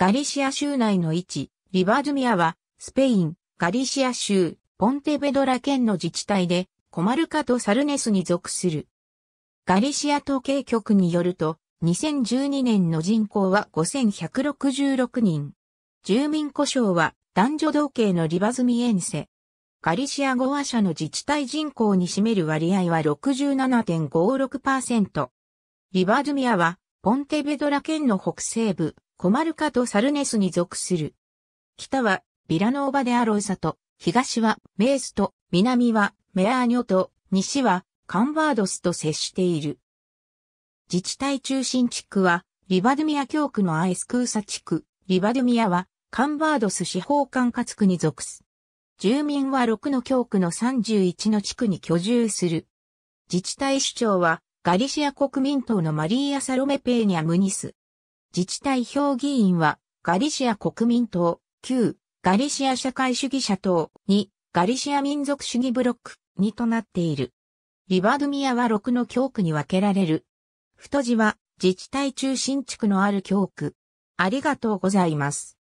ガリシア州内の位置、リバズミアは、スペイン、ガリシア州、ポンテベドラ県の自治体で、コマルカとサルネスに属する。ガリシア統計局によると、2012年の人口は5166人。住民故障は男女同系のリバズミエンセ。ガリシア語話者の自治体人口に占める割合は67.56%。リバズミアはポンテベドラ県の北西部、コマルカとサルネスに属する。北はビラノーバでアローサと、東はメースと、南はメアーニョと、西はカンバードスと接している。自治体中心地区は、リバドゥミア教区のアエスクーサ地区、リバドゥミアは、カンバードス司法管轄区に属す。住民は6の教区の31の地区に居住する。自治体首長は、ガリシア国民党のマリーア・サロメ・ペーニア・ムニス。自治体評議員は、ガリシア国民党、9、ガリシア社会主義者党、2、ガリシア民族主義ブロック、2となっている。リバドゥミアは6の教区に分けられる。太字は、自治体中心地区のある教区。ありがとうございます。